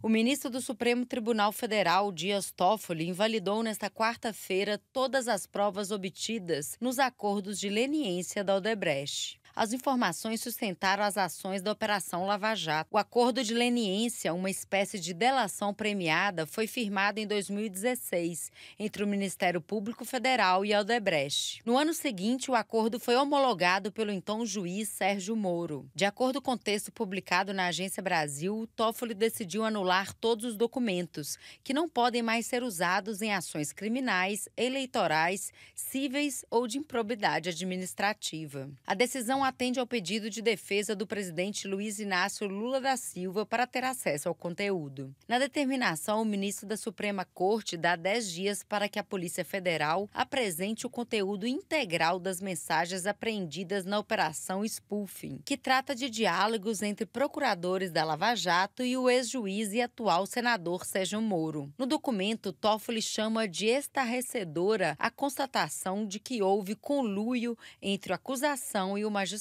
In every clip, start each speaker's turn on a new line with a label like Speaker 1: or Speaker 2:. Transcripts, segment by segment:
Speaker 1: O ministro do Supremo Tribunal Federal, Dias Toffoli, invalidou nesta quarta-feira todas as provas obtidas nos acordos de leniência da Odebrecht as informações sustentaram as ações da Operação Lava Jato. O acordo de leniência, uma espécie de delação premiada, foi firmado em 2016 entre o Ministério Público Federal e Aldebrecht. No ano seguinte, o acordo foi homologado pelo então juiz Sérgio Moro. De acordo com o texto publicado na Agência Brasil, o Toffoli decidiu anular todos os documentos que não podem mais ser usados em ações criminais, eleitorais, cíveis ou de improbidade administrativa. A decisão atende ao pedido de defesa do presidente Luiz Inácio Lula da Silva para ter acesso ao conteúdo. Na determinação, o ministro da Suprema Corte dá 10 dias para que a Polícia Federal apresente o conteúdo integral das mensagens apreendidas na Operação Spoofing, que trata de diálogos entre procuradores da Lava Jato e o ex-juiz e atual senador Sérgio Moro. No documento, Toffoli chama de estarrecedora a constatação de que houve conluio entre a acusação e o magistrado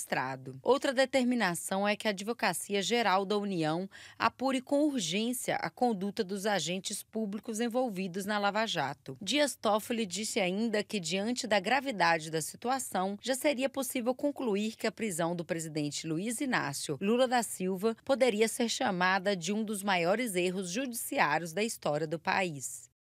Speaker 1: Outra determinação é que a Advocacia Geral da União apure com urgência a conduta dos agentes públicos envolvidos na Lava Jato. Dias Toffoli disse ainda que, diante da gravidade da situação, já seria possível concluir que a prisão do presidente Luiz Inácio Lula da Silva poderia ser chamada de um dos maiores erros judiciários da história do país.